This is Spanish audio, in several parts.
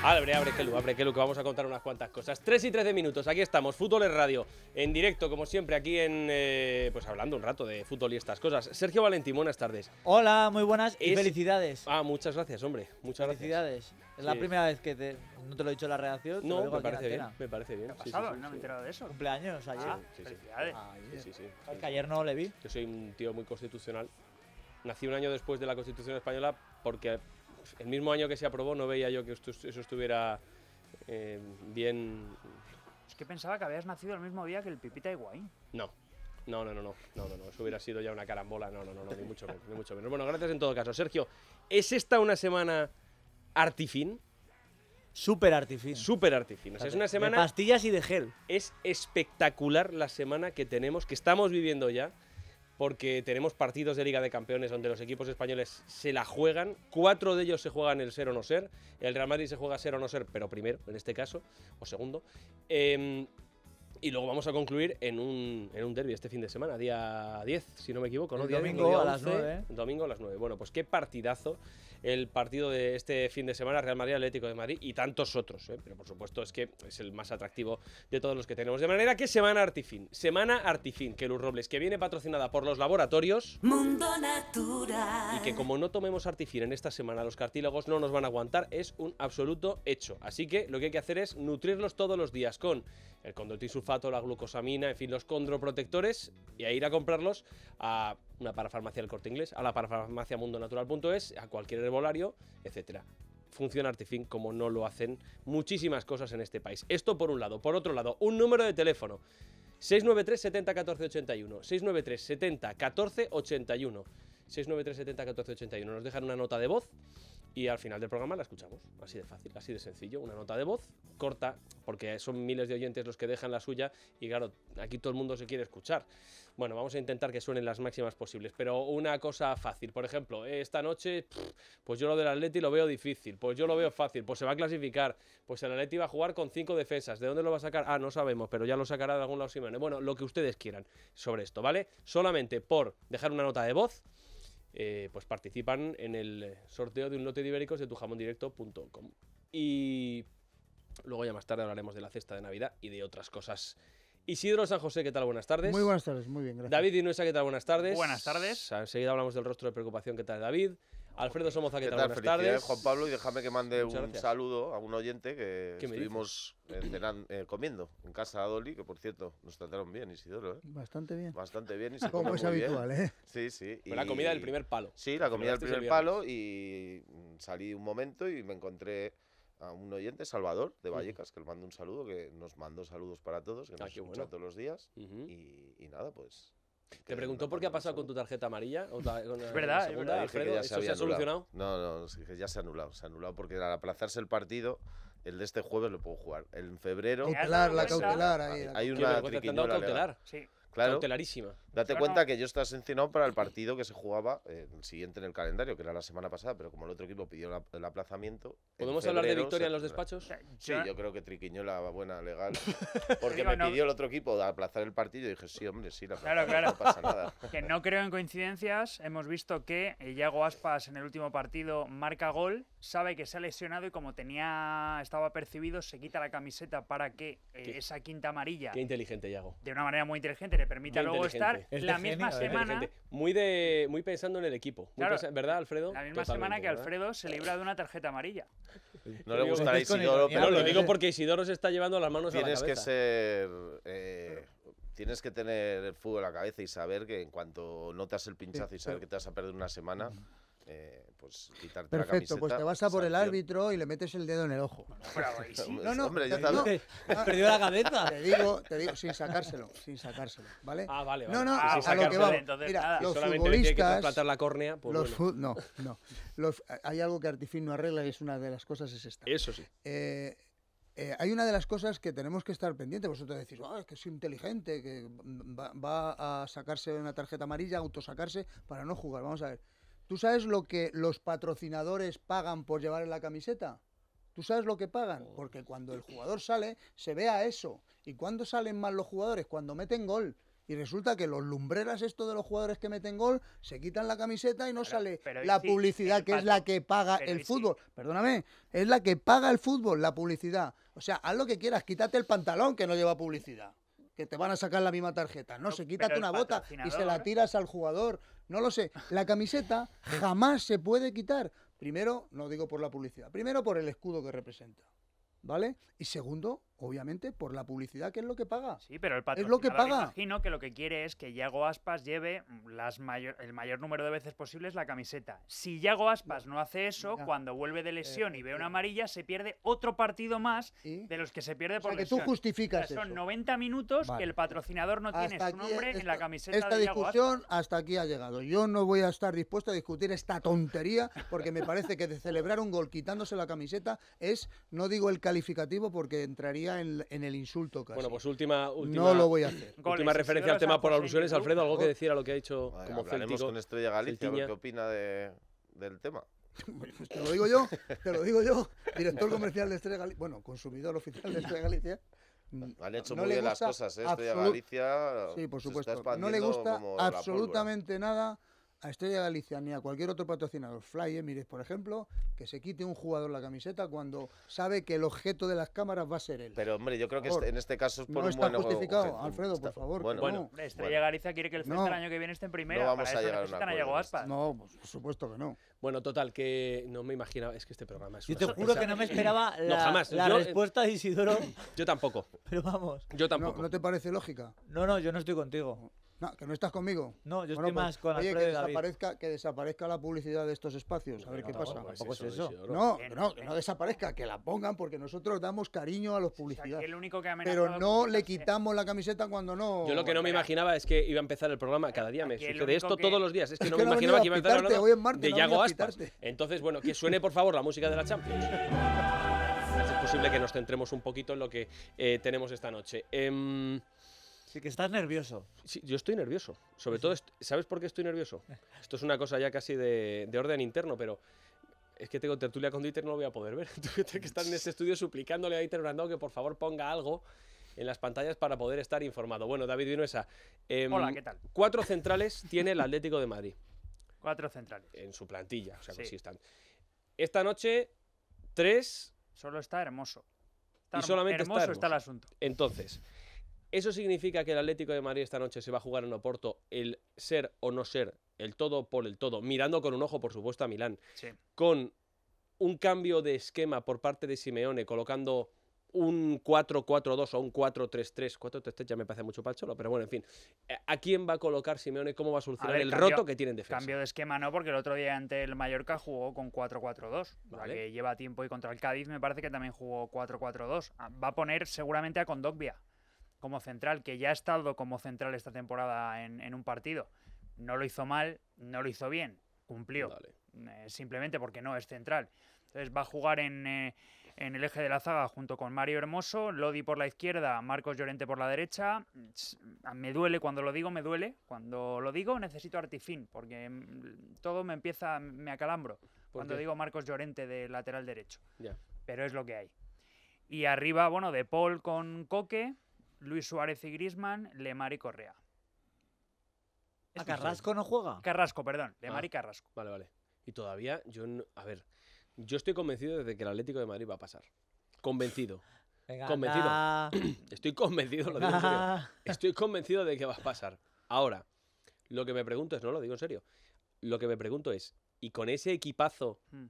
Abre, abre, Kelu, abre, Kelu, que vamos a contar unas cuantas cosas. 3 y 13 minutos, aquí estamos, Fútbol es Radio, en directo, como siempre, aquí en. Eh, pues hablando un rato de fútbol y estas cosas. Sergio Valentín, buenas tardes. Hola, muy buenas y felicidades. Ah, muchas gracias, hombre, muchas gracias. Felicidades. Es la primera vez que te. No te lo he dicho la redacción. No, me parece bien. Me parece bien. ¿Qué no me he enterado de eso. Cumpleaños ayer. felicidades. sí, sí, ayer no le vi. Yo soy un tío muy constitucional. Nací un año después de la Constitución Española porque el mismo año que se aprobó no veía yo que eso estuviera eh, bien... Es que pensaba que habías nacido el mismo día que el Pipita Higuaín. No. No, no, no, no, no, no, eso hubiera sido ya una carambola, no, no, no, no ni mucho menos, mucho menos. Bueno, gracias en todo caso. Sergio, ¿es esta una semana artifín? Súper artifín. Súper artifín. O sea, es una semana... De pastillas y de gel. Es espectacular la semana que tenemos, que estamos viviendo ya porque tenemos partidos de Liga de Campeones donde los equipos españoles se la juegan. Cuatro de ellos se juegan el ser o no ser. El Real Madrid se juega ser o no ser, pero primero, en este caso, o segundo. Em, y luego vamos a concluir en un, en un derby este fin de semana, día 10, si no me equivoco, ¿no? domingo a las 9. Domingo a las 9. Bueno, pues qué partidazo el partido de este fin de semana, Real Madrid Atlético de Madrid y tantos otros, ¿eh? pero por supuesto es que es el más atractivo de todos los que tenemos. De manera que semana Artifin, semana Artifin, que Luz Robles, que viene patrocinada por los laboratorios Mundo natura Y que como no tomemos Artifin en esta semana, los cartílagos no nos van a aguantar, es un absoluto hecho. Así que lo que hay que hacer es nutrirlos todos los días con el condotisulfato la glucosamina, en fin, los condroprotectores y a ir a comprarlos a una parafarmacia del corte inglés, a la parafarmacia mundonatural.es, a cualquier herbolario, etc. funciona Artifin como no lo hacen muchísimas cosas en este país. Esto por un lado. Por otro lado, un número de teléfono. 693 70 14 81. 693 70 14 81. 693 70 14 81. Nos dejan una nota de voz y al final del programa la escuchamos. Así de fácil, así de sencillo. Una nota de voz corta, porque son miles de oyentes los que dejan la suya y claro, aquí todo el mundo se quiere escuchar. Bueno, vamos a intentar que suenen las máximas posibles, pero una cosa fácil. Por ejemplo, eh, esta noche, pues yo lo del Atleti lo veo difícil, pues yo lo veo fácil, pues se va a clasificar, pues el Atleti va a jugar con cinco defensas. ¿De dónde lo va a sacar? Ah, no sabemos, pero ya lo sacará de algún lado Simeone. Bueno, lo que ustedes quieran sobre esto, ¿vale? Solamente por dejar una nota de voz eh, pues participan en el sorteo de un lote de ibéricos de tujamondirecto.com. Y luego ya más tarde hablaremos de la cesta de Navidad y de otras cosas. Isidro San José, ¿qué tal? Buenas tardes. Muy buenas tardes, muy bien, gracias. David Inuesa, ¿qué tal? Buenas tardes. Buenas tardes. Enseguida hablamos del rostro de preocupación, ¿qué tal, David? Alfredo Somoza, ¿qué, tal? Buenas tardes. Juan Pablo, y déjame que mande un saludo a un oyente que estuvimos eh, eh, comiendo en casa a Dolly, que por cierto, nos trataron bien, Isidoro. ¿eh? Bastante bien. Bastante bien, Isidoro. Como es habitual, ¿eh? Sí, sí. La comida del primer palo. Sí, la comida del primer palo y salí un momento y me encontré a un oyente, Salvador, de mm. Vallecas, que le mando un saludo, que nos mandó saludos para todos, que ah, nos escucha todos los días. y nada, pues te preguntó por qué ha pasado con tu tarjeta amarilla. es verdad, segunda, es verdad. que ya se ¿Eso se ha solucionado? No, no, ya se ha anulado. Se ha anulado porque al aplazarse el partido, el de este jueves lo puedo jugar. En febrero. Cautelar, la cautelar ahí. Hay una la cautelar. Sí. Claro. Cautelarísima. Date cuenta que yo estaba sancionado para el partido que se jugaba el eh, siguiente en el calendario, que era la semana pasada, pero como el otro equipo pidió el aplazamiento. ¿Podemos hablar de victoria en los despachos? Sí, yo creo que Triquiñola buena, legal. Porque me pidió el otro equipo de aplazar el partido y dije, sí, hombre, sí, la claro, no pasa nada. Que no creo en coincidencias. Hemos visto que eh, Iago Aspas en el último partido marca gol, sabe que se ha lesionado y como tenía estaba percibido, se quita la camiseta para que eh, esa quinta amarilla. Qué inteligente, Iago. De una manera muy inteligente, le permite luego estar la misma semana. Muy, muy pensando en el equipo. ¿Verdad, Alfredo? La misma semana que Alfredo se libra de una tarjeta amarilla. No le gustará Isidoro, pero. lo digo porque Isidoro se está llevando las manos a la cabeza. Tienes que ser. Eh, tienes que tener el fútbol a la cabeza y saber que en cuanto notas el pinchazo y saber que te vas a perder una semana eh, pues quitarte Perfecto, la camiseta. Perfecto, pues te vas a por el árbitro y le metes el dedo en el ojo. No, no, hombre, te, ah, la cabeza. Te digo, te digo, sin sacárselo, sin sacárselo, ¿vale? Ah, vale, vale. No, no, ah, a, lo que vamos. Mira, los futbolistas... la córnea, pues los No, no. Los, hay algo que Artifin no arregla y es una de las cosas es esta. Eso sí. Eh, eh, hay una de las cosas que tenemos que estar pendientes. Vosotros decís, oh, es que es inteligente, que va, va, a sacarse una tarjeta amarilla, autosacarse para no jugar. Vamos a ver. ¿Tú sabes lo que los patrocinadores pagan por llevar en la camiseta? ¿Tú sabes lo que pagan? Porque cuando el jugador sale, se vea eso. ¿Y cuándo salen mal los jugadores? Cuando meten gol. Y resulta que los lumbreras, esto de los jugadores que meten gol, se quitan la camiseta y no sale la publicidad, que es la que paga el fútbol. Perdóname, es la que paga el fútbol, la publicidad. O sea, haz lo que quieras, quítate el pantalón que no lleva publicidad que te van a sacar la misma tarjeta. No, se quita una bota y se la tiras al jugador. No lo sé. La camiseta jamás se puede quitar. Primero, no digo por la publicidad, primero por el escudo que representa. ¿Vale? Y segundo, Obviamente por la publicidad, que es lo que paga. Sí, pero el patrocinador es lo que paga. imagino que lo que quiere es que Yago Aspas lleve las el mayor número de veces posibles la camiseta. Si Yago Aspas no, hace eso, cuando vuelve de lesión y ve una amarilla, se pierde otro partido más de los que se pierde por tú justificas Son 90 minutos que el patrocinador no tiene su nombre en la camiseta esta de discusión hasta aquí ha llegado. Yo no voy a estar dispuesto a discutir esta tontería porque me parece que de celebrar un gol quitándose la camiseta es, no digo el calificativo porque entraría en, el insulto casi. Bueno, pues última, última no lo voy a hacer. última referencia al tema por pues alusiones, Alfredo, algo que decir a lo que ha dicho vale, como hablaremos con Estrella Galicia, ¿qué opina de, del tema? Pues te lo digo yo, te lo digo yo, director comercial de Estrella Galicia, bueno, consumidor oficial de Estrella Galicia. Han hecho muy bien las cosas, ¿eh? Estrella Galicia. Sí, por supuesto. no le gusta absolutamente nada a Estrella Galicia ni a cualquier otro patrocinador, Fly Emirates, por ejemplo, que se quite un jugador la camiseta cuando sabe que el objeto de las cámaras va a ser él. Pero, hombre, yo creo que este, en este caso es por no está justificado, Alfredo, por favor. Bueno, Estrella Galicia quiere que el no. del año que viene esté en primera. No vamos Para a llegar a, Aspas. No, por supuesto que no. Bueno, total, que no me imaginaba. Es que este programa es. Yo te juro que no me esperaba la, eh, respuesta de Isidoro. Yo tampoco. Pero vamos. Yo tampoco. ¿No te parece lógica? No, no, yo no estoy contigo. No, que no estás conmigo. No, yo estoy pues, más con oye, que desaparezca, que desaparezca la publicidad de estos espacios, a ver qué pasa. Pues no, no, que no, desaparezca, que la pongan porque nosotros damos cariño a los publicitarios. único pero no le quitamos la camiseta cuando no. Yo lo que no me imaginaba es que iba a empezar el programa cada día, me sucede esto todos los días, es que no me imaginaba que iba a empezar el hoy de Yago Entonces, bueno, que suene por favor la música de la Champions. es posible que nos centremos un poquito en lo que eh, tenemos esta noche. Em, Sí, que estás nervioso. Sí, yo estoy nervioso. Sobre todo, ¿sabes por qué estoy nervioso? Esto es una cosa ya casi de, orden interno, pero es que tengo tertulia con Dieter, no lo voy a poder ver. Tengo que estar en este estudio suplicándole a Dieter que por favor ponga algo en las pantallas para poder estar informado. Bueno, David Vinuesa. Em, Hola, ¿qué tal? Cuatro centrales tiene el Atlético de Madrid. Cuatro centrales. En su plantilla, o sea, están. Esta noche, tres. Solo está hermoso. y solamente hermoso está, hermoso. está el asunto. Entonces, ¿Eso significa que el Atlético de Madrid esta noche se va a jugar en Oporto el ser o no ser, el todo por el todo, mirando con un ojo, por supuesto, a Milán, con un cambio de esquema por parte de Simeone, colocando un 4-4-2 o un 4-3-3, 4-3-3 ya me parece mucho para cholo, pero bueno, en fin. ¿A quién va a colocar Simeone? ¿Cómo va a solucionar el roto que tiene en defensa? Cambio de esquema no, porque el otro día ante el Mallorca jugó con 4-4-2, que lleva tiempo y contra el Cádiz me parece que también jugó 4-4-2. Ah, va a poner seguramente a Condogbia como central, que ya ha estado como central esta temporada en, un partido. No lo hizo mal, no lo hizo bien, cumplió. Eh, simplemente porque no es central. Entonces va a jugar en, eh, en, el eje de la zaga junto con Mario Hermoso, Lodi por la izquierda, Marcos Llorente por la derecha. Ah, me duele cuando lo digo, me duele. Cuando lo digo necesito artifín, porque mm, todo me empieza, me acalambro. Cuando digo Marcos Llorente de lateral derecho. Pero es lo que hay. Y arriba, bueno, De Paul con Coque, Luis Suárez y Grisman, Lemar y Correa. ¿A Carrasco no juega? Carrasco, perdón. Lemar ah, y Carrasco. Vale, vale. Y todavía, yo. a ver, yo estoy convencido de que el Atlético de Madrid va a pasar. Convencido. convencido. Estoy convencido, lo digo en Estoy convencido de que va a pasar. Ahora, lo que me pregunto es, no lo digo en serio. Lo que me pregunto es, ¿y con ese equipazo hmm.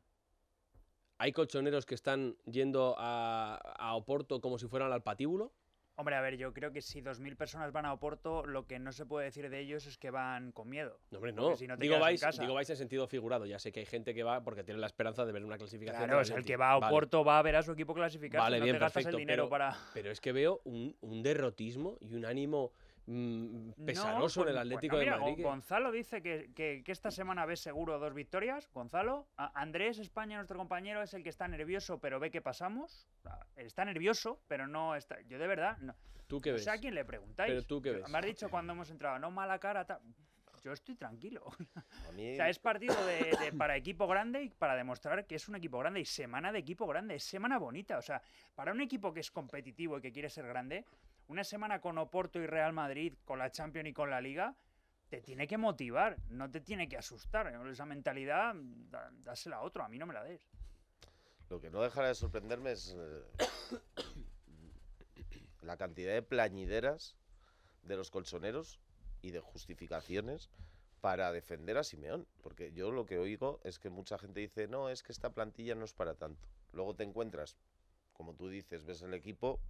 hay colchoneros que están yendo a Oporto como si fueran al patíbulo? Hombre, a ver, yo creo que si 2.000 personas van a Oporto, lo que no se puede decir de ellos es que van con miedo. No, hombre, no. digo, vais, en digo vais en sentido figurado. Ya sé que hay gente que va porque tiene la esperanza de ver una clasificación. Claro, es el que va a Oporto va a ver a su equipo clasificado. Vale, bien, el dinero pero, para. Pero es que veo un, un derrotismo y un ánimo Mm, pesaroso en el pues, Atlético pues, de Madrid. Gonzalo dice que, esta semana ve seguro dos victorias. Gonzalo, Andrés España, nuestro compañero, es el que está nervioso, pero ve que pasamos. Está nervioso, pero no está. Yo de verdad. No. ¿Tú qué ves? O sea, a quién le preguntáis. tú qué ves. Me has dicho cuando hemos entrado, no mala cara, Yo estoy tranquilo. O sea, es partido para equipo grande y para demostrar que es un equipo grande. Y semana de equipo grande, es semana bonita. O sea, para un equipo que es competitivo y que quiere ser grande, una semana con Oporto y Real Madrid, con la Champions y con la Liga, te tiene que motivar, no te tiene que asustar. Esa mentalidad, dásela a otro, a mí no me la des. Lo que no dejará de sorprenderme es eh, la cantidad de plañideras de los colchoneros y de justificaciones para defender a Simeón. Porque yo lo que oigo es que mucha gente dice, no, es que esta plantilla no es para tanto. Luego te encuentras, como tú dices, ves el equipo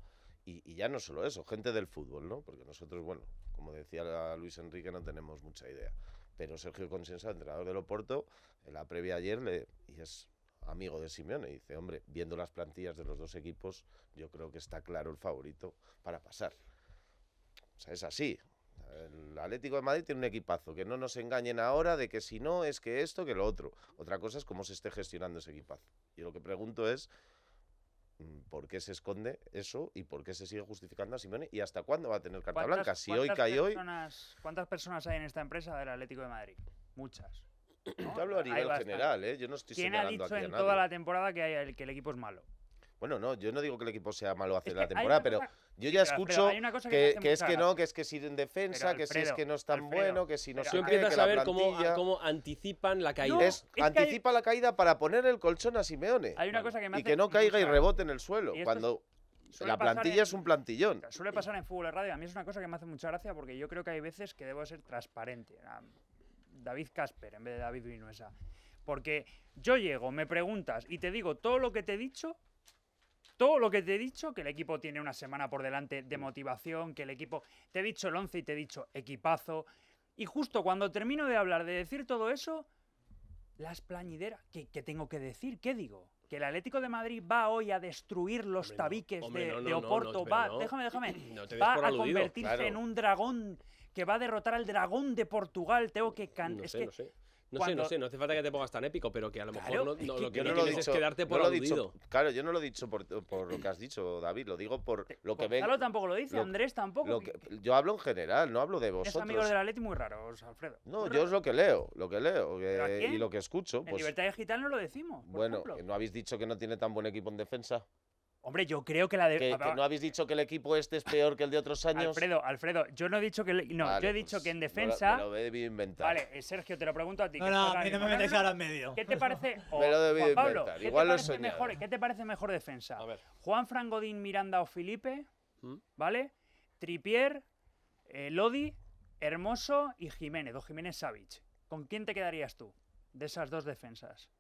y, ya no solo eso, gente del fútbol, ¿no? Porque nosotros, bueno, como decía Luis Enrique, no tenemos mucha idea. Pero Sergio Consensa, entrenador del Oporto, en la previa ayer, le, y es amigo de Simeone, y dice, hombre, viendo las plantillas de los dos equipos, yo creo que está claro el favorito para pasar. O sea, es así. El Atlético de Madrid tiene un equipazo, que no nos engañen ahora de que si no es que esto, que lo otro. Otra cosa es cómo se esté gestionando ese equipazo. Y lo que pregunto es Mm, por qué se esconde eso y por qué se sigue justificando a Simeone y hasta cuándo va a tener carta blanca. Si hoy cae hoy. ¿Cuántas personas hay en esta empresa del Atlético de Madrid? Muchas. Yo hablo a nivel general, ¿eh? yo no estoy ¿Quién ha dicho en toda la temporada que, hay, que el equipo es malo? Bueno, no, yo no digo que el equipo sea malo hace la temporada, pero yo ya escucho que, que, es que no, que es que si defensa, que si es que no es tan bueno, que si no se Tú empiezas a ver cómo, anticipan la caída. anticipa la caída para poner el colchón a Simeone. Hay una cosa que y que no caiga y rebote en el suelo. Cuando la plantilla es un plantillón. Suele pasar en fútbol radio. A mí es una cosa que me hace mucha gracia porque yo creo que hay veces que debo ser transparente. Ah, David Casper en vez de David Vinuesa. Porque yo llego, me preguntas y te digo todo lo que te he dicho todo lo que te he dicho, que el equipo tiene una semana por delante de motivación, que el equipo... Te he dicho el 11 y te he dicho equipazo. Y justo cuando termino de hablar, de decir todo eso, las plañideras... ¿Qué, tengo que decir? ¿Qué digo? que el Atlético de Madrid va hoy a destruir los tabiques de, Oporto, va, déjame, déjame, va a convertirse en un dragón que va a derrotar al dragón de Portugal. Tengo que cantar. No sé, no sé, no hace falta que te pongas tan épico, pero que a lo mejor no, lo que no es quedarte por lo Dicho, claro, yo no lo he dicho por, lo que has dicho, David, lo digo por lo que ven. Carlos tampoco lo dice, Andrés tampoco. yo hablo en general, no hablo de vosotros. Es amigo de la Leti muy raro, Alfredo. No, yo es lo que leo, lo que leo eh, y lo que escucho. Pues, en Libertad Digital no lo decimos. bueno, ¿no habéis dicho que no tiene tan buen equipo en defensa? Hombre, yo creo que la de. Que, no habéis dicho que el equipo este es peor que el de otros años. Alfredo, Alfredo, yo no he dicho que. No, yo he dicho pues, que en defensa. Me lo, me inventar. Vale, eh, Sergio, te lo pregunto a ti. No, no, mí no me metes ahora en medio. ¿Qué te parece? Igual mejor, ¿Qué te parece mejor defensa? A ver. ¿Juan Frangodín, Miranda o Felipe? ¿Mm? ¿Vale? Tripier, eh, Lodi, Hermoso y Jiménez, o Jiménez Savich. ¿Con quién te quedarías tú de esas dos defensas?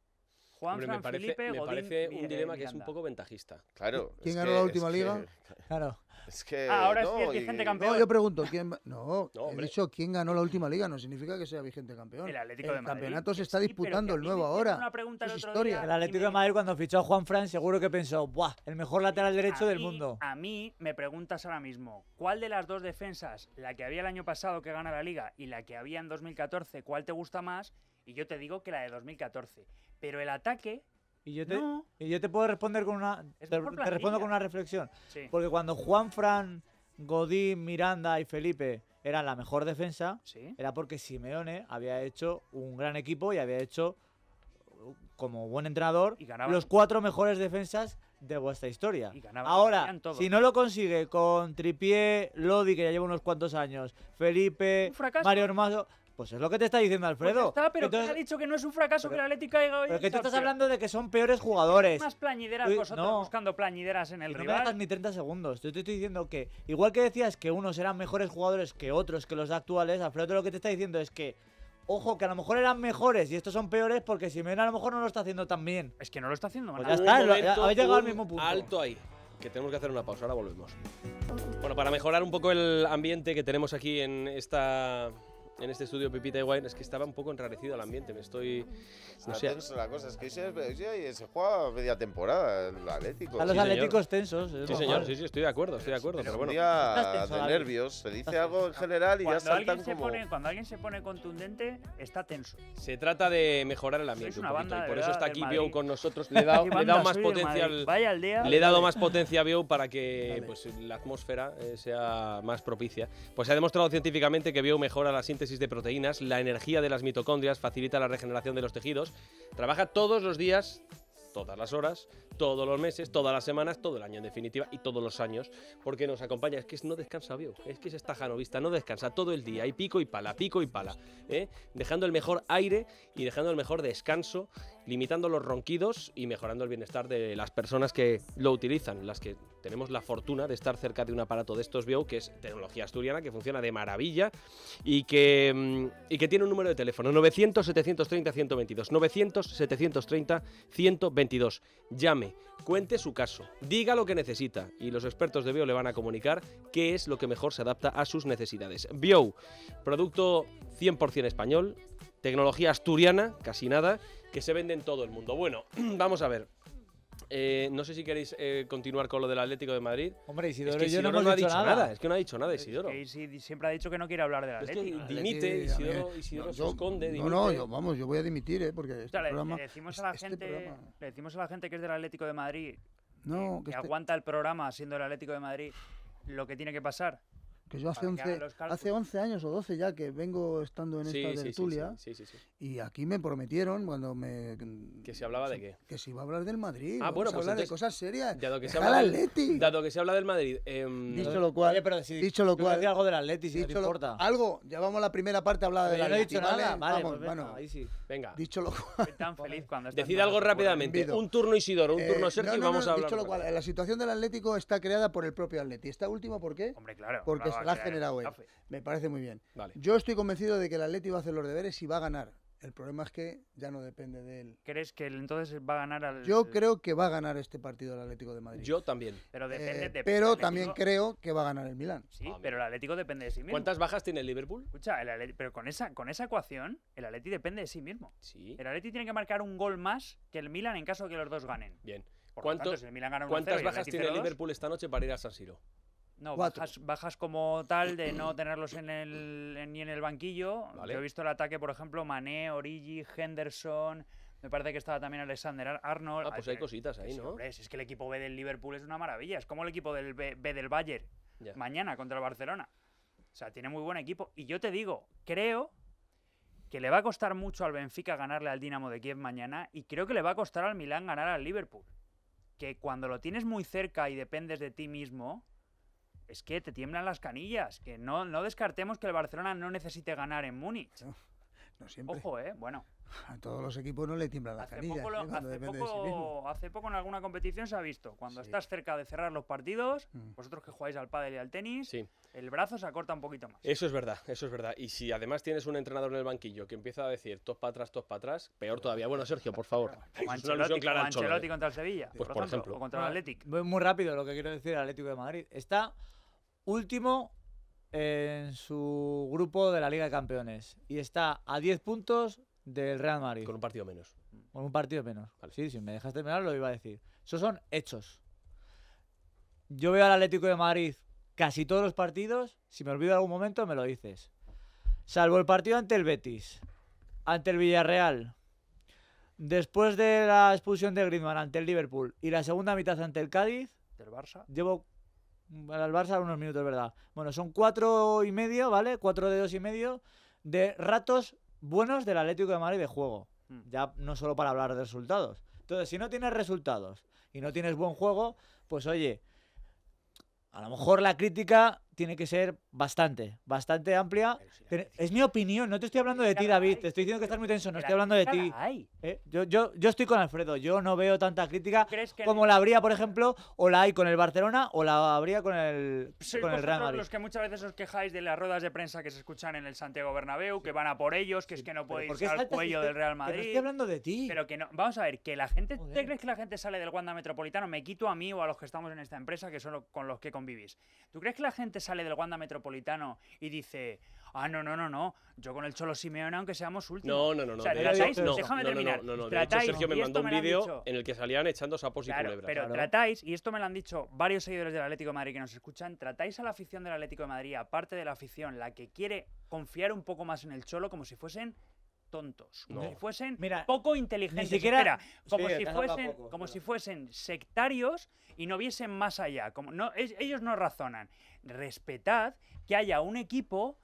Juan Fran me parece, me parece un dilema que es un poco ventajista. Claro. ¿Quién ganó la última liga? claro. Es que. Ah, ahora es, vigente campeón. No, yo pregunto, ¿quién, no, no he dicho quién ganó la última liga, no significa que sea vigente campeón. El Atlético de Madrid. El campeonato se está disputando el nuevo ahora. Una pregunta es historia. el Atlético de Madrid, cuando fichó a Juan Fran, seguro que pensó, ¡buah! El mejor lateral derecho del mundo. A mí me preguntas ahora mismo, ¿cuál de las dos defensas, la que había el año pasado que gana la liga y la que había en 2014, cuál te gusta más? Y yo te digo que la de 2014. Pero el ataque. Y yo te, y yo te puedo responder con una. Te, respondo con una reflexión. Porque cuando Juan Fran, Godín, Miranda y Felipe eran la mejor defensa, era porque Simeone había hecho un gran equipo y había hecho, uh, como buen entrenador, los cuatro mejores defensas de vuestra historia. Ahora, si no lo consigue con Tripié, Lodi, que ya lleva unos cuantos años, Felipe, Mario Hermoso, pues es lo que te está diciendo pues Alfredo. pero Entonces, has ha dicho que no es un fracaso que el Atlético haya. hoy? Pero que tú estás hablando de que son peores jugadores. Más plañideras vosotros buscando plañideras en el no No me das ni 30 segundos. Yo te estoy diciendo que, igual que decías que unos eran mejores jugadores que otros, que los actuales, Alfredo lo que te está diciendo es que Ojo, que a lo mejor eran mejores y estos son peores porque si ven a lo mejor no lo está haciendo tan bien. Es que no lo está haciendo pues mal. ya está, habéis llegado al mismo punto. Alto ahí, que tenemos que hacer una pausa, ahora volvemos. Bueno, para mejorar un poco el ambiente que tenemos aquí en esta en este estudio Pipita y Wine es que estaba un poco enrarecido el ambiente. Me estoy. No sé. tenso la cosa, es que se, juega media temporada el Atlético. A los Atléticos tensos. ¿eh? Sí, señor, sí, sí, estoy de acuerdo, estoy de acuerdo. Pero, bueno. Día de nervios, se dice algo en general y ya saltan como. Pone, cuando alguien se pone contundente, está tenso. Se trata de mejorar el ambiente. Una un y por eso está aquí Bio con nosotros. Le he dado, más potencia Vaya Le he dado más potencia a Bio para que pues, la atmósfera eh, sea más propicia. Pues se ha demostrado científicamente que Bio mejora la síntesis de proteínas, la energía de las mitocondrias, facilita la regeneración de los tejidos. Trabaja todos los días, todas las horas, todos los meses, todas las semanas, todo el año en definitiva y todos los años, porque nos acompaña. Es que no descansa, vio Es que es estajanovista, no descansa todo el día, y pico y pala, pico y pala, ¿eh? dejando el mejor aire y dejando el mejor descanso limitando los ronquidos y mejorando el bienestar de las personas que lo utilizan, las que tenemos la fortuna de estar cerca de un aparato de estos Bio, que es tecnología asturiana, que funciona de maravilla y que, mm, que tiene un número de teléfono, 900-730-122, 900-730-122. Llame, cuente su caso, diga lo que necesita y los expertos de Bio le van a comunicar qué es lo que mejor se adapta a sus necesidades. Bio, producto 100% español, tecnología asturiana, casi nada, que se vende en todo el mundo. Bueno, vamos a ver. Eh, no sé si queréis eh, continuar con lo del Atlético de Madrid. Hombre, Isidoro, es que no, ha dicho nada. Es que no ha dicho nada, Isidoro. Es siempre ha dicho que no quiere hablar del Atlético. Es que Atlético. dimite, Isidoro, Isidoro se esconde. No, no, yo, vamos, yo voy a dimitir, ¿eh? Porque este programa, le, decimos a la este gente, decimos a la gente que es del Atlético de Madrid, que, este aguanta el programa siendo el Atlético de Madrid, lo que tiene que pasar que yo hace 11, hace 11 años o 12 ya que vengo estando en esta tertulia y aquí me prometieron cuando me... ¿Que se hablaba de qué? Que se iba a hablar del Madrid. Ah, bueno, pues de cosas serias. Dado que, se habla del, dado que se habla del Madrid. Em, dicho lo cual... dicho lo cual... del no importa. algo, ya vamos a la primera parte hablada del Atleti. lo cual... tan algo rápidamente. Un turno Isidoro, un turno eh, Sergio y vamos a hablar. Dicho lo cual, la situación del Atlético está creada por el propio Atleti. ¿Está último por qué? Hombre, claro la Me parece muy bien. Yo estoy convencido de que el Atleti va a hacer los deberes y va a ganar. El problema es que ya no depende de él. ¿Crees que entonces va a ganar al.? Yo creo que va a ganar este partido el Atlético de Madrid. Yo también. Pero eh, Pero también creo que va a ganar el Milan Sí, ah, pero el Atlético depende de sí mismo. ¿Cuántas bajas tiene el Liverpool? Escucha, el pero con esa, con esa ecuación, el Atlético depende de sí mismo. Sí. El Atleti tiene que marcar un gol más que el Milan en caso de que los dos ganen. Bien. ¿Cuántas bajas tiene el Liverpool esta noche para ir a San Siro? No, bajas, bajas, como tal de no tenerlos en el, ni en el banquillo. Yo he visto el ataque, por ejemplo, Mané, Origi, Henderson. Me parece que estaba también Alexander Arnold. Ah, pues hay eh, cositas ahí, ¿no? es que el equipo B del Liverpool es una maravilla. Es como el equipo del B, del Bayern mañana contra el Barcelona. O sea, tiene muy buen equipo. Y yo te digo, creo que le va a costar mucho al Benfica ganarle al Dinamo de Kiev mañana y creo que le va a costar al Milán ganar al Liverpool. Que cuando lo tienes muy cerca y dependes de ti mismo, es que te tiemblan las canillas, que no, no descartemos que el Barcelona no necesite ganar en Múnich. No, siempre. Ojo, ¿eh? Bueno. A todos los equipos no le tiemblan las hace canillas. Poco eh, hace, poco, en alguna competición se ha visto. Cuando estás cerca de cerrar los partidos, mm. vosotros que jugáis al pádel y al tenis, el brazo se acorta un poquito más. Eso es verdad, eso es verdad. Y si además tienes un entrenador en el banquillo que empieza a decir tos para atrás, tos para atrás, peor todavía. Bueno, Sergio, por favor. Ancelotti, Ancelotti ¿eh? contra el Sevilla, pues, por, O contra el ah, Atlético. Muy rápido lo que quiero decir el Atlético de Madrid. Está último en su grupo de la Liga de Campeones y está a 10 puntos del Real Madrid. Con un partido menos. Con un partido menos. Sí, si me dejas terminar lo iba a decir. Esos son hechos. Yo veo al Atlético de Madrid casi todos los partidos. Si me olvido algún momento, me lo dices. Salvo el partido ante el Betis, ante el Villarreal, después de la expulsión de Griezmann ante el Liverpool y la segunda mitad ante el Cádiz, del Barça, llevo al Barça unos minutos, ¿verdad? Bueno, son cuatro y medio, ¿vale? Cuatro dedos y medio de ratos buenos del Atlético de Madrid de juego. Hmm. Ya no solo para hablar de resultados. Entonces, si no tienes resultados y no tienes buen juego, pues oye, a lo mejor la crítica tiene que ser Bastante, bastante amplia. Es mi opinión, no te estoy hablando de ti, David. Te estoy diciendo que estás muy tenso, no estoy hablando de ti. ¿eh? Yo, yo, yo estoy con Alfredo, yo no veo tanta crítica como la habría, por ejemplo, o la hay con el Barcelona o la habría con el, con el Real Madrid. los que muchas veces os quejáis de las ruedas de prensa que se escuchan en el Santiago Bernabéu, que van a por ellos, que es que no podéis ir al cuello este del Real Madrid. estoy hablando de ti. Pero que no, vamos a ver, que la gente, ¿te crees que la gente sale del Wanda Metropolitano? Me quito a mí o a los que estamos en esta empresa, que son con los que convivís. ¿Tú crees que la gente sale del Wanda Metropolitano? y dice, ah, no, no, no, no, yo con el Cholo Simeone aunque seamos últimos. No, no, no, no. tratáis, déjame terminar. Sergio me mandó un vídeo en el que salían echando sapos y culebras. Pero tratáis, y esto me lo han dicho varios seguidores del Atlético de Madrid que nos escuchan, tratáis a la afición del Atlético de Madrid, aparte de la afición, la que quiere confiar un poco más en el Cholo como si fuesen tontos, como si fuesen poco inteligentes, como, si fuesen, sectarios y no viesen más allá. Como, ellos no razonan. Respetad que haya un equipo,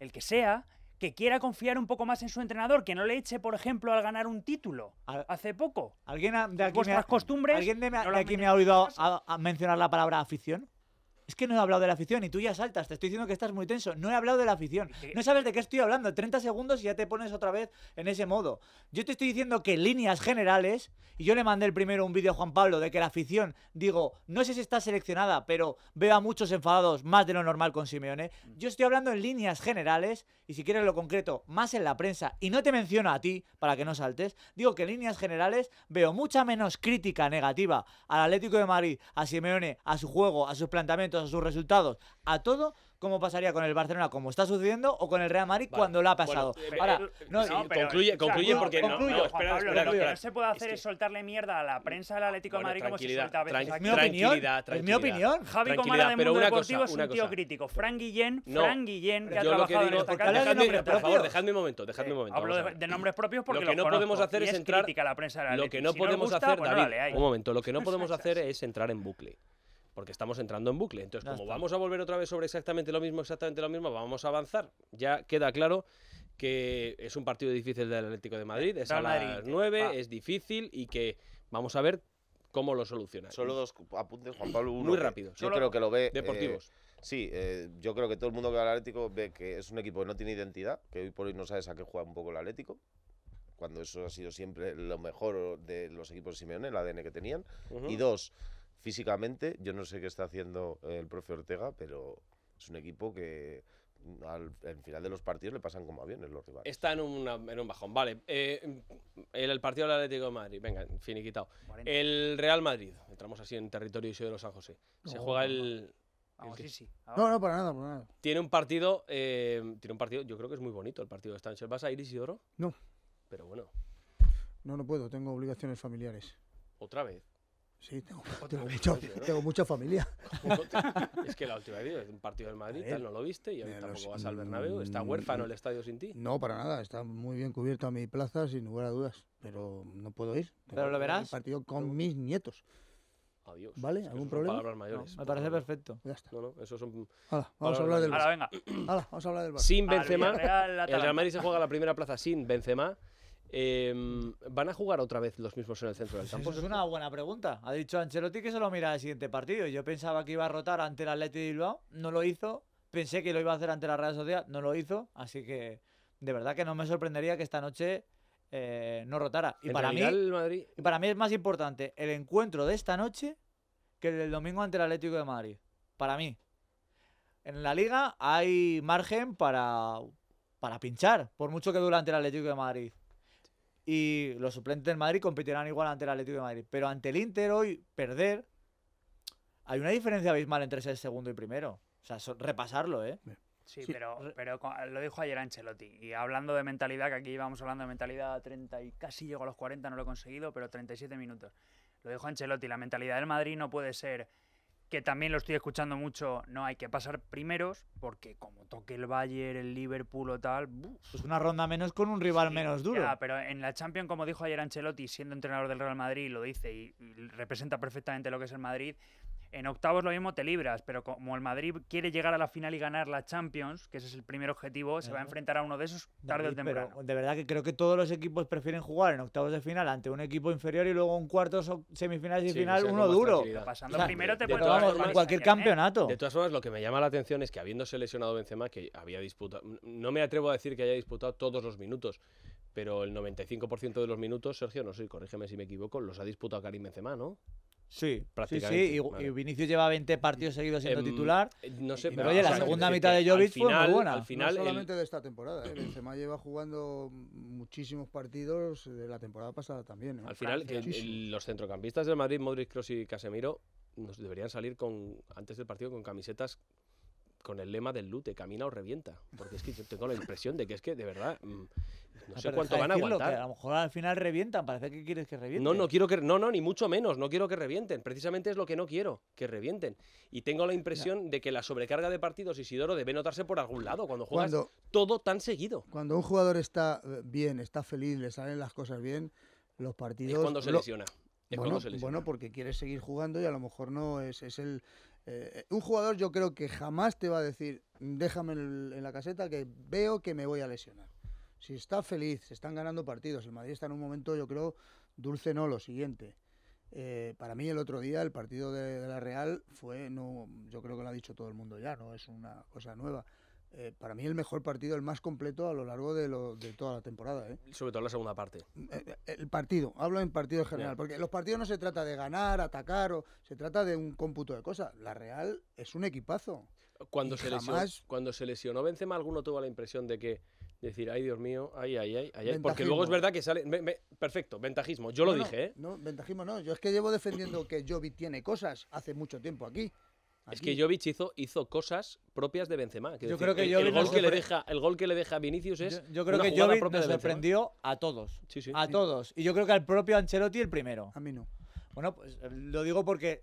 el que sea, que quiera confiar un poco más en su entrenador, que no le eche, por ejemplo, al ganar un título hace poco. ¿Alguien de aquí, me, ha, costumbres, me ha oído a mencionar la palabra afición? Es que no he hablado de la afición y tú ya saltas. Te estoy diciendo que estás muy tenso. No he hablado de la afición. No sabes de qué estoy hablando. 30 segundos y ya te pones otra vez en ese modo. Yo te estoy diciendo que líneas generales, y yo le mandé el primero un vídeo a Juan Pablo de que la afición, digo, no sé si está seleccionada, pero veo a muchos enfadados más de lo normal con Simeone. Mm. Yo estoy hablando en líneas generales y si quieres lo concreto, más en la prensa. Y no te menciono a ti para que no saltes. Digo que en líneas generales veo mucha menos crítica negativa al Atlético de Madrid, a Simeone, a su juego, a sus planteamientos a sus resultados, a todo, como pasaría con el Barcelona, como está sucediendo, o con el Real Madrid cuando lo ha pasado. concluye, porque no, lo que no se puede hacer es, soltarle mierda a la prensa del Atlético de Madrid como si suelta a veces. Es mi opinión. mi opinión. Javi Comara de Mundo Deportivo es un tío crítico. Fran Guillén, Fran Guillén, que ha trabajado en esta casa. Por favor, dejadme un momento, dejadme un eh, momento. Hablo de nombres propios porque lo que no podemos hacer es entrar. Lo que no podemos hacer, pues David, un momento, lo que no podemos hacer es entrar en bucle porque estamos entrando en bucle. Entonces, como vamos a volver otra vez sobre exactamente lo mismo, exactamente lo mismo, vamos a avanzar. Ya queda claro que es un partido difícil del Atlético de Madrid, es a las 9, es difícil y que vamos a ver cómo lo soluciona. Solo dos apuntes, Juan Pablo. Muy rápido. Yo creo que lo ve. Eh, deportivos. sí, eh, yo creo que todo el mundo que va al Atlético ve que es un equipo que no tiene identidad, que hoy por hoy no sabes a qué juega un poco el Atlético, cuando eso ha sido siempre lo mejor de los equipos de Simeone, el ADN que tenían. Y dos, Físicamente, yo no sé qué está haciendo eh, el profe Ortega, pero es un equipo que al, final de los partidos le pasan como aviones los rivales. Está en, en un bajón, vale. Eh, el, partido del Atlético de Madrid, venga, finiquitado. El Real Madrid, entramos así en territorio de los San José. Se juega el... No, ah, no, para nada, Tiene un partido, eh, tiene un partido, yo creo que es muy bonito el partido de Stanchel. ¿Vas a y oro? No. Pero bueno. No, no puedo, tengo obligaciones familiares. ¿Otra vez? Sí, tengo, mucha familia. es que la última vez un partido del Madrid, tal, no lo viste y a tampoco vas al Bernabéu. ¿Está mm, huérfano mm. el estadio sin ti? No, para nada. Está muy bien cubierto a mi plaza, sin lugar a dudas. Pero no puedo ir. ¿Pero lo verás? un partido con mis nietos. Adiós. ¿Vale? ¿Algún problema? me parece perfecto. Ya está. No, vamos a hablar del Barça. Hala, venga. vamos a hablar del Barça. Sin Benzema, el Real Madrid se juega la primera plaza sin Benzema Em, ¿Van a jugar otra vez los mismos en el centro del pues campo? es una buena pregunta. Ha dicho Ancelotti que se lo mira el siguiente partido. Yo pensaba que iba a rotar ante el Atlético de Bilbao, no lo hizo. Pensé que lo iba a hacer ante la Real Sociedad, no lo hizo. Así que de verdad que no me sorprendería que esta noche eh, no rotara. Y para, mí, para mí es más importante el encuentro de esta noche que el del domingo ante el Atlético de Madrid. Para mí. En la liga hay margen para, para pinchar, por mucho que dure ante el Atlético de Madrid y los suplentes del Madrid competirán igual ante el Atlético de Madrid. Pero ante el Inter hoy, perder, hay una diferencia abismal entre ser segundo y primero. O sea, repasarlo, ¿eh? Sí, Pero, pero lo dijo ayer Ancelotti. Y hablando de mentalidad, que aquí íbamos hablando de mentalidad 30 y casi llego a los 40, no lo he conseguido, pero 37 minutos. Lo dijo Ancelotti, la mentalidad del Madrid no puede ser que también lo estoy escuchando mucho, no hay que pasar primeros, porque como toque el Bayern, el Liverpool o tal... Es una ronda menos con un rival menos duro. pero en la Champions, como dijo ayer Ancelotti, siendo entrenador del Real Madrid, lo dice y representa perfectamente lo que es el Madrid, en octavos lo mismo te libras, pero como el Madrid quiere llegar a la final y ganar la Champions, que ese es el primer objetivo, se va a enfrentar a uno de esos tarde o temprano. de verdad que creo que todos los equipos prefieren jugar en octavos de final ante un equipo inferior y luego un cuarto semifinal y final uno duro. Pasando primero te puede en cualquier campeonato. De todas formas, lo que me llama la atención es que habiéndose lesionado Benzema, que había disputado, no me atrevo a decir que haya disputado todos los minutos, pero el 95% de los minutos, Sergio, no sé, corrígeme si me equivoco, los ha disputado Karim Benzema, ¿no? Sí, Sí, sí. Y, Vinicius lleva 20 partidos seguidos siendo em, titular. No sé, pero, oye, la segunda mitad de Jovic fue muy buena. Al final, no solamente de esta temporada, eh, Benzema lleva jugando muchísimos partidos de la temporada pasada también. ¿eh? Al final, los centrocampistas del Madrid, Modric, Kroos y Casemiro, nos deberían salir con antes del partido con camisetas con el lema del Lute, camina o revienta. Porque es que yo tengo la impresión de que es que, de verdad, mm, no ah, sé cuánto van a aguantar. a lo mejor al final revientan, parece que quieres que revienten. No, no quiero que no, no, ni mucho menos, no quiero que revienten, precisamente es lo que no quiero, que revienten. Y tengo la impresión de que la sobrecarga de partidos Isidoro debe notarse por algún lado cuando juegas todo tan seguido. Cuando un jugador está eh, bien, está feliz, le salen las cosas bien, los partidos es cuando se se lesiona. Bueno, porque quieres seguir jugando y a lo mejor no es, el... Eh, un jugador yo creo que jamás te va a decir, déjame en la caseta que veo que me voy a lesionar si está feliz, se están ganando partidos, el Madrid está en un momento, yo creo, dulce no, lo siguiente. Eh, para mí el otro día el partido de, la Real fue, no, yo creo que lo ha dicho todo el mundo ya, no es una cosa nueva. Eh, para mí el mejor partido, el más completo a lo largo de, de toda la temporada. ¿eh? Sobre todo la segunda parte. el partido, hablo en partido en general, porque los partidos no se trata de ganar, atacar, o, se trata de un cómputo de cosas. La Real es un equipazo. Cuando, se, lesionó, cuando se lesionó Benzema, alguno tuvo la impresión de que decir, ay Dios mío, ay, ay, ay, ay, porque luego es verdad que sale, perfecto, ventajismo, yo lo dije, ¿eh? No, ventajismo no, yo es que llevo defendiendo que Jovic tiene cosas hace mucho tiempo aquí. Es que Jovic hizo, hizo cosas propias de Benzema. yo creo que el, gol que le deja, el gol que le deja a Vinicius es. Yo, creo que Jovic sorprendió a todos. A todos. Y yo creo que al propio Ancelotti el primero. A mí no. Bueno, pues eh, lo digo porque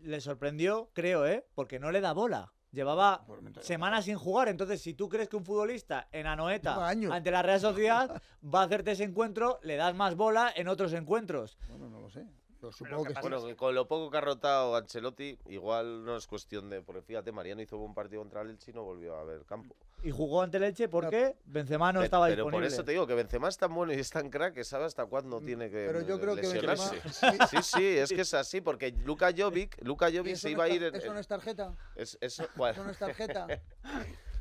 le sorprendió, creo, ¿eh? Porque no le da bola llevaba semanas sin jugar. Entonces, si tú crees que un futbolista en Anoeta, ante la Real Sociedad, va a hacerte ese encuentro, le das más bola en otros encuentros. Bueno, no lo sé. supongo que, bueno, con lo poco que ha rotado Ancelotti, igual no es cuestión de. Porque fíjate, Mariano hizo un partido contra el chino, no volvió a ver campo y jugó ante Leche porque Benzema no estaba disponible. Pero por eso te digo que Benzema es tan bueno y es tan crack que sabe hasta cuándo mm, tiene que Pero yo creo lesionarse. que Sí, sí, es que es así porque Luka Jovic, se iba a ir Eso no es tarjeta. eso, no es tarjeta.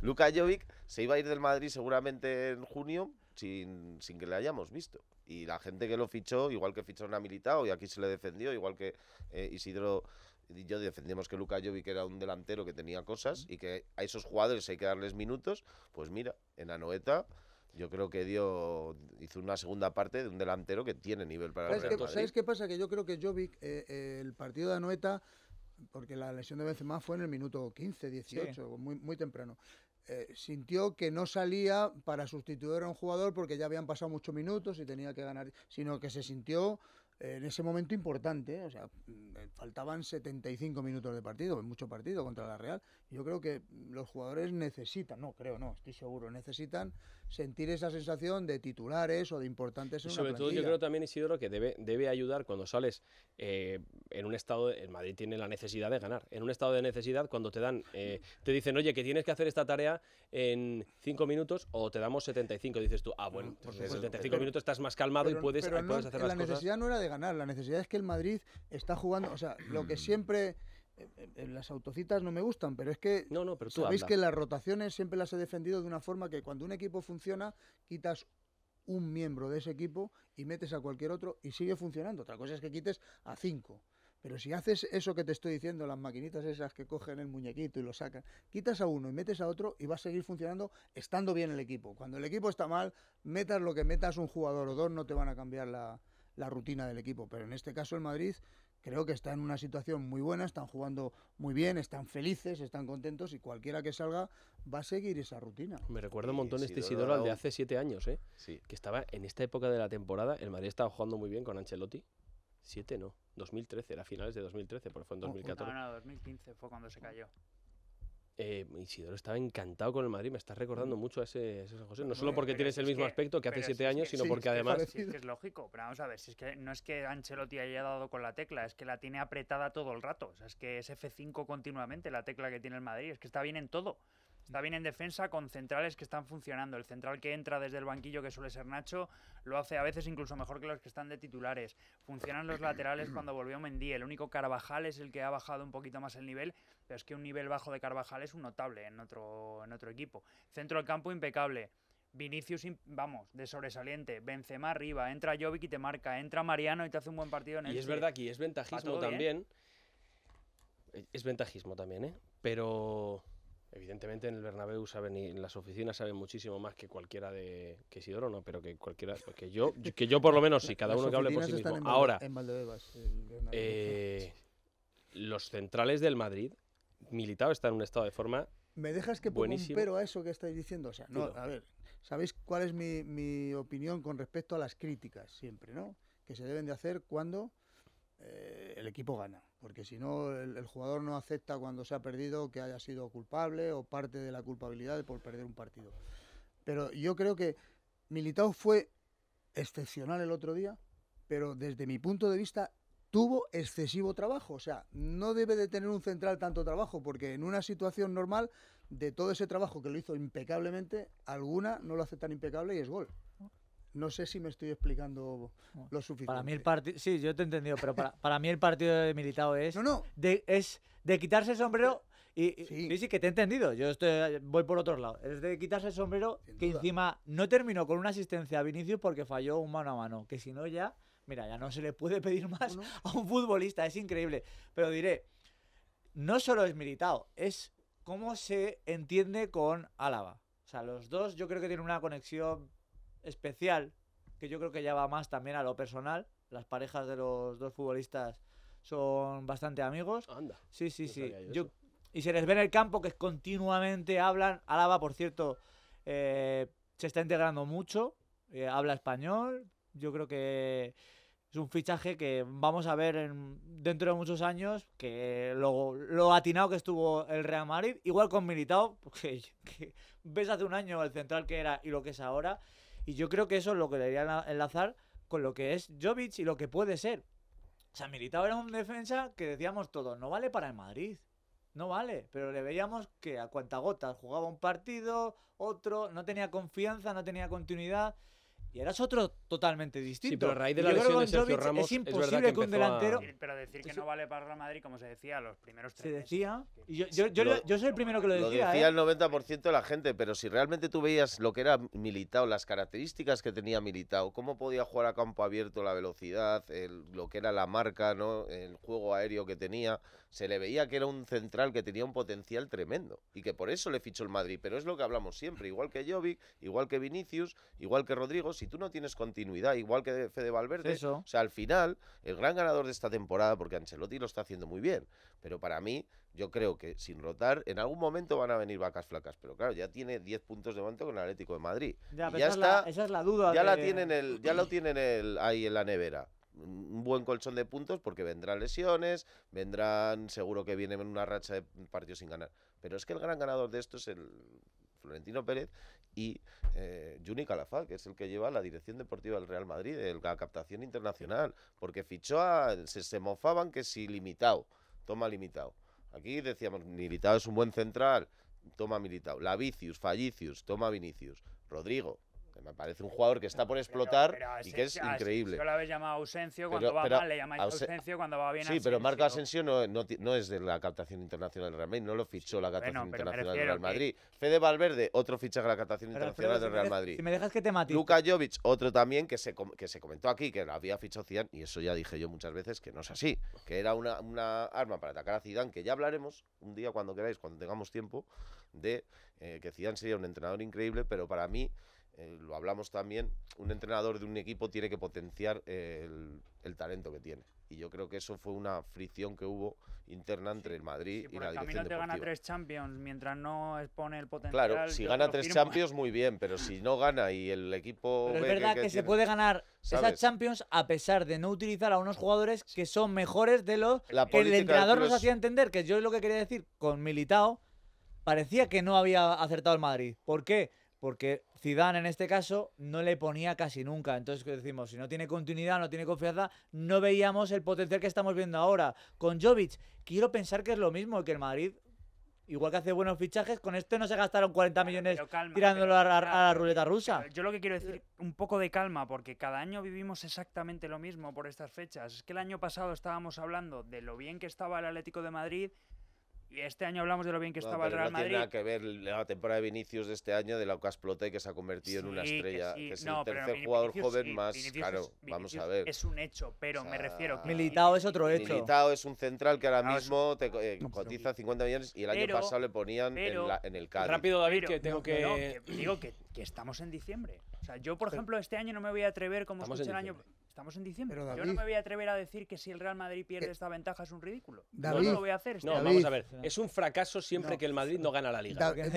Luka Jovic se iba a ir del Madrid seguramente en junio sin, que le hayamos visto. Y la gente que lo fichó, igual que ficharon a militado y aquí se le defendió, igual que eh, Isidro y yo defendíamos que Luka Jovic era un delantero que tenía cosas y que a esos jugadores hay que darles minutos, pues mira, en Anoeta yo creo que dio hizo una segunda parte de un delantero que tiene nivel para el Real ¿Sabes qué pasa? Que yo creo que Jovic, eh, eh, el partido de Anoeta, porque la lesión de Benzema fue en el minuto 15, 18, muy, muy temprano. Eh, sintió que no salía para sustituir a un jugador porque ya habían pasado muchos minutos y tenía que ganar, sino que se sintió en ese momento importante, o sea, mm, faltaban 75 minutos de partido, mucho partido contra la Real. Yo creo que los jugadores necesitan, no creo, no, estoy seguro, necesitan sentir esa sensación de titulares o de importantes. En sobre todo yo creo también Isidoro que debe, debe ayudar cuando sales eh, en un estado, el Madrid tiene la necesidad de ganar, en un estado de necesidad cuando te dan, eh, te dicen, oye, que tienes que hacer esta tarea en 5 minutos o te damos 75, dices tú, ah, bueno, pues en 75 minutos estás más calmado y puedes, hacer la cosas. necesidad no era ganar, la necesidad es que el Madrid está jugando, o sea, lo que mm. siempre eh, eh, las autocitas no me gustan, pero es que no, no, pero tú sabéis que las rotaciones siempre las he defendido de una forma que cuando un equipo funciona, quitas un miembro de ese equipo y metes a cualquier otro y sigue funcionando. Otra cosa es que quites a cinco. Pero si haces eso que te estoy diciendo, las maquinitas esas que cogen el muñequito y lo sacan, quitas a uno y metes a otro y va a seguir funcionando estando bien el equipo. Cuando el equipo está mal, metas lo que metas un jugador o dos, no te van a cambiar la, la rutina del equipo. Pero en este caso el Madrid creo que está en una situación muy buena, están jugando muy bien, están felices, están contentos y cualquiera que salga va a seguir esa rutina. Me recuerda un montón este Isidoro de hace siete años, ¿eh? que estaba en esta época de la temporada, el Madrid estaba jugando muy bien con Ancelotti. Siete no, 2013, era finales de 2013, pero fue en 2014. No, no, 2015 fue cuando se cayó. Eh, Isidoro estaba encantado con el Madrid, me está recordando mm. mucho a ese, José, no solo porque tienes el mismo aspecto que hace siete años, sino porque además... es es lógico, pero vamos a ver, si es que no es que Ancelotti haya dado con la tecla, es que la tiene apretada todo el rato, o sea, es que es F5 continuamente la tecla que tiene el Madrid, es que está bien en todo, Está bien en defensa con centrales que están funcionando. El central que entra desde el banquillo, que suele ser Nacho, lo hace a veces incluso mejor que los que están de titulares. Funcionan los laterales cuando volvió Mendí. El único Carvajal es el que ha bajado un poquito más el nivel, pero es que un nivel bajo de Carvajal es un notable en otro, en otro equipo. Centro del campo impecable. Vinicius, vamos, de sobresaliente. Benzema arriba, entra Jovic y te marca, entra Mariano y te hace un buen partido en el Y es verdad aquí es ventajismo también. Es ventajismo también, ¿eh? Pero Evidentemente en el Bernabéu saben y en las oficinas saben muchísimo más que cualquiera de que Isidoro no, pero que cualquiera que yo que yo por lo menos sí, cada uno que hable por sí mismo. Ahora eh, los centrales del Madrid, militado están en un estado de forma ¿Me dejas que ponga un pero a eso que estáis diciendo? O sea, no, a ver, ¿sabéis cuál es mi, opinión con respecto a las críticas siempre, no? Que se deben de hacer cuando eh, el equipo gana porque si no, el, jugador no acepta cuando se ha perdido que haya sido culpable o parte de la culpabilidad por perder un partido. Pero yo creo que Militao fue excepcional el otro día, pero desde mi punto de vista tuvo excesivo trabajo. O sea, no debe de tener un central tanto trabajo, porque en una situación normal, de todo ese trabajo que lo hizo impecablemente, alguna no lo hace tan impecable y es gol. No sé si me estoy explicando lo suficiente. Para mí el partido, sí, yo te he entendido, pero para, mí el partido de militado es, no, no. De, es de quitarse el sombrero y, sí. sí, que te he entendido. Yo estoy, voy por otro lado. Es de quitarse el sombrero que encima no terminó con una asistencia a Vinicius porque falló un mano a mano. Que si no ya, mira, ya no se le puede pedir más a un futbolista. Es increíble. Pero diré, no solo es militado, es cómo se entiende con Álava. O sea, los dos yo creo que tienen una conexión especial, que yo creo que ya va más también a lo personal. Las parejas de los dos futbolistas son bastante amigos. Anda. Sí, sí, sí. Yo y se les ve en el campo que continuamente hablan. Álava, por cierto, eh, se está integrando mucho. Eh, habla español. Yo creo que es un fichaje que vamos a ver en, dentro de muchos años, que lo, lo, atinado que estuvo el Real Madrid, igual con Militao, porque que ves hace un año el central que era y lo que es ahora, y yo creo que eso es lo que debería enlazar con lo que es Jovic y lo que puede ser. O sea, era un defensa que decíamos todos, no vale para el Madrid. No vale, pero le veíamos que a gota jugaba un partido, otro, no tenía confianza, no tenía continuidad. Y eras otro totalmente distinto. pero a raíz de la es imposible que, un delantero. Pero decir que no vale para Real Madrid, como se decía, los primeros tres. Se decía. yo, yo, soy el primero que lo decía. Lo decía ¿eh? el 90% de la gente, pero si realmente tú veías lo que era Militao, las características que tenía Militao, cómo podía jugar a campo abierto, la velocidad, lo que era la marca, ¿no? el juego aéreo que tenía, se le veía que era un central que tenía un potencial tremendo y que por eso le fichó el Madrid. Pero es lo que hablamos siempre, igual que Jovic, igual que Vinicius, igual que Rodrigo si tú no tienes continuidad, igual que Fede Valverde, o sea, al final, el gran ganador de esta temporada, porque Ancelotti lo está haciendo muy bien, pero para mí, yo creo que sin rotar, en algún momento van a venir vacas flacas, pero claro, ya tiene 10 puntos de ventaja con el Atlético de Madrid. Ya, está, es la, esa es la duda. Ya, la tienen el, ya lo tienen el, ahí en la nevera un buen colchón de puntos porque vendrán lesiones, vendrán, seguro que vienen en una racha de partidos sin ganar. Pero es que el gran ganador de esto es el Florentino Pérez y eh, Juni Calafá, que es el que lleva la dirección deportiva del Real Madrid, la captación internacional, porque fichó a, se, se mofaban que si limitado, toma limitado. Aquí decíamos, limitado es un buen central, toma militado. Vicius Fallicius, toma Vinicius. Rodrigo, eh, me parece un jugador que está por explotar y que es ah, increíble. Yo lo habéis llamado Ausencio cuando va mal, le llamáis Ausencio cuando va bien. Sí, pero Marco Asensio no, es de la captación internacional del Real Madrid, no lo fichó la captación internacional del Real Madrid. Fede Valverde, otro fichaje de la captación internacional del Real Madrid. Si me dejas que te Luka Jovic, otro también que se, que se comentó aquí, que lo había fichado Zidane, y eso ya dije yo muchas veces que no es así, que era una, arma para atacar a Zidane, que ya hablaremos un día cuando queráis, cuando tengamos tiempo, de eh, que Zidane sería un entrenador increíble, pero para mí eh, lo hablamos también, un entrenador de un equipo tiene que potenciar eh, el, talento que tiene. Y yo creo que eso fue una fricción que hubo interna entre el Madrid y la el camino te gana tres Champions, mientras no expone el potencial. Claro, si gana tres Champions, muy bien, pero si no gana y el equipo. Pero es verdad que, se puede ganar esas Champions a pesar de no utilizar a unos jugadores que son mejores de los que el entrenador nos hacía entender, que yo es lo que quería decir con Militao, parecía que no había acertado el Madrid. ¿Por qué? Porque Zidane en este caso no le ponía casi nunca. Entonces decimos, si no tiene continuidad, no tiene confianza, no veíamos el potencial que estamos viendo ahora. Con Jovic, quiero pensar que es lo mismo que el Madrid. Igual que hace buenos fichajes, con este no se gastaron 40 millones tirándolo a, la ruleta rusa. Yo lo que quiero decir, un poco de calma, porque cada año vivimos exactamente lo mismo por estas fechas. Es que el año pasado estábamos hablando de lo bien que estaba el Atlético de Madrid, y este año hablamos de lo bien que estaba el Real Madrid. No tiene nada que ver la temporada de Vinicius de este año de la Plote que se ha convertido en una estrella. es el tercer jugador joven más. claro, vamos a ver. Es un hecho, pero me refiero. militado es otro hecho. militado es un central que ahora mismo te eh, cotiza 50 millones y el año pasado le ponían en, en, el Cádiz. Rápido, David, que tengo que... Digo que, estamos en diciembre. O sea, yo, por ejemplo, este año no me voy a atrever como es el año estamos en diciembre. Yo no me voy a atrever a decir que si el Real Madrid pierde eh, esta ventaja es un ridículo. no, lo voy a hacer. Este es un fracaso siempre que el Madrid no gana la Liga. Eh,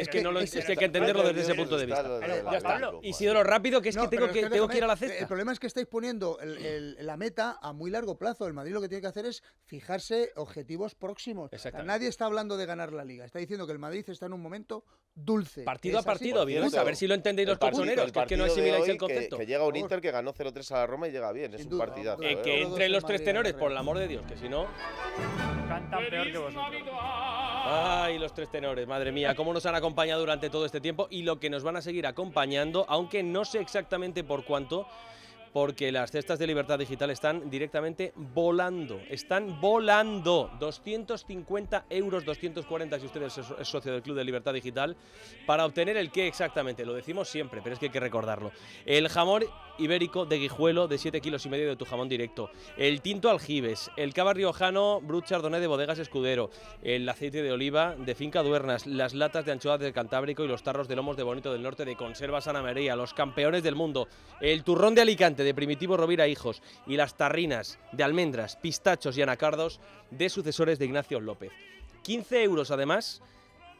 es, que no lo, es, hay que entenderlo desde ese punto de vista. ya está. lo rápido, que es que tengo, que, tengo que ir a la cesta. El problema es que estáis poniendo la meta a muy largo plazo. El Madrid lo que tiene que hacer es fijarse objetivos próximos. Nadie está hablando de ganar la Liga. Está diciendo que el Madrid está en un momento dulce. Partido a partido, A ver si lo entendéis los es que no asimiláis el concepto. Que llega un Inter que ganó 0-3 a la me llega bien, es un partidazo. ¿eh? que entre los tres tenores, ¿eh? por el amor de Dios, que si no. Cantan peor Ay, los tres tenores, madre mía, cómo nos han acompañado durante todo este tiempo y lo que nos van a seguir acompañando, aunque no sé exactamente por cuánto, porque las cestas de libertad digital están directamente volando. Están volando. 250 euros, 240 si usted es socio del Club de Libertad Digital, para obtener el qué exactamente. Lo decimos siempre, pero es que hay que recordarlo. El jamón ibérico de guijuelo de 7 kilos y medio de tu jamón directo, el tinto aljibes, el cava riojano brut chardonnay de bodegas escudero, el aceite de oliva de finca duernas, las latas de anchoas del Cantábrico y los tarros de lomos de Bonito del Norte de Conserva San María, los campeones del mundo, el turrón de Alicante de Primitivo Rovira Hijos y las tarrinas de almendras, pistachos y anacardos de sucesores de Ignacio López. 15 euros además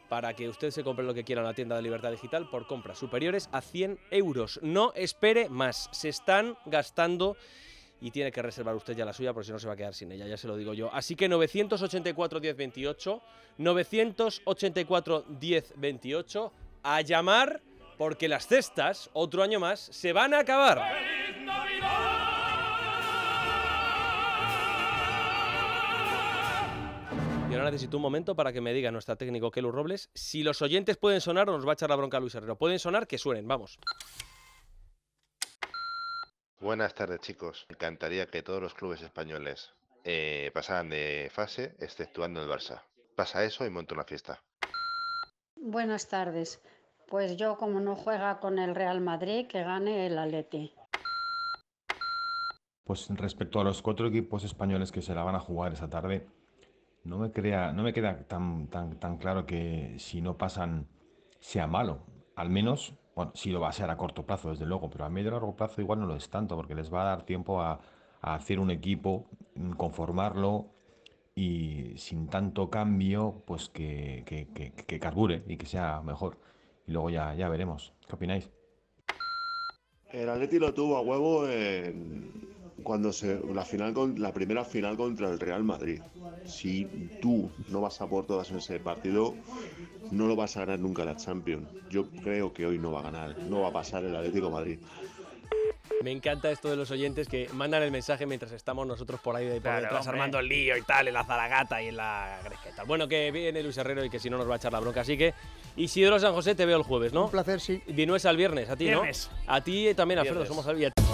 para que usted se compre lo que quiera en la tienda de Libertad Digital por compras superiores a 100 euros. No espere más, se están gastando y tiene que reservar usted ya la suya porque si no se va a quedar sin ella, ya se lo digo yo. Así que 984 1028, 984 1028, a llamar porque las cestas, otro año más, se van a acabar. Yo ahora necesito un momento para que me diga nuestro técnico Kelu Robles si los oyentes pueden sonar o nos va a echar la bronca Luis Herrero. Pueden sonar, que suenen, vamos. Buenas tardes, chicos. Me encantaría que todos los clubes españoles eh, pasaran de fase, exceptuando el Barça. Pasa eso y monto una fiesta. Buenas tardes. Pues yo, como no juega con el Real Madrid, que gane el Atleti. Pues respecto a los cuatro equipos españoles que se la van a jugar esta tarde, no me, crea, no me queda tan, tan, tan claro que si no pasan sea malo. Al menos, bueno, si lo va a ser a corto plazo, desde luego, pero a medio largo plazo igual no lo es tanto, porque les va a dar tiempo a, hacer un equipo, mm, conformarlo y sin tanto cambio, pues que, carbure y que sea mejor. Y luego ya, ya veremos. ¿Qué opináis? El Atleti lo tuvo a huevo en, cuando se, la, final con, la primera final contra el Real Madrid. Si tú no vas a por todas en ese partido, no lo vas a ganar nunca la Champions. Yo creo que hoy no va a ganar, no va a pasar el Atlético Madrid. Me encanta esto de los oyentes que mandan el mensaje mientras estamos nosotros por ahí de armando el lío y tal, en la zaragata y en la Grequeta. Bueno, que viene Luis Herrero y que si no nos va a echar la bronca. Así que, Y Isidro San José, te veo el jueves, ¿no? Un placer, sí. es al viernes, a ti, viernes. ¿no? A ti eh, también, Alfredo, somos al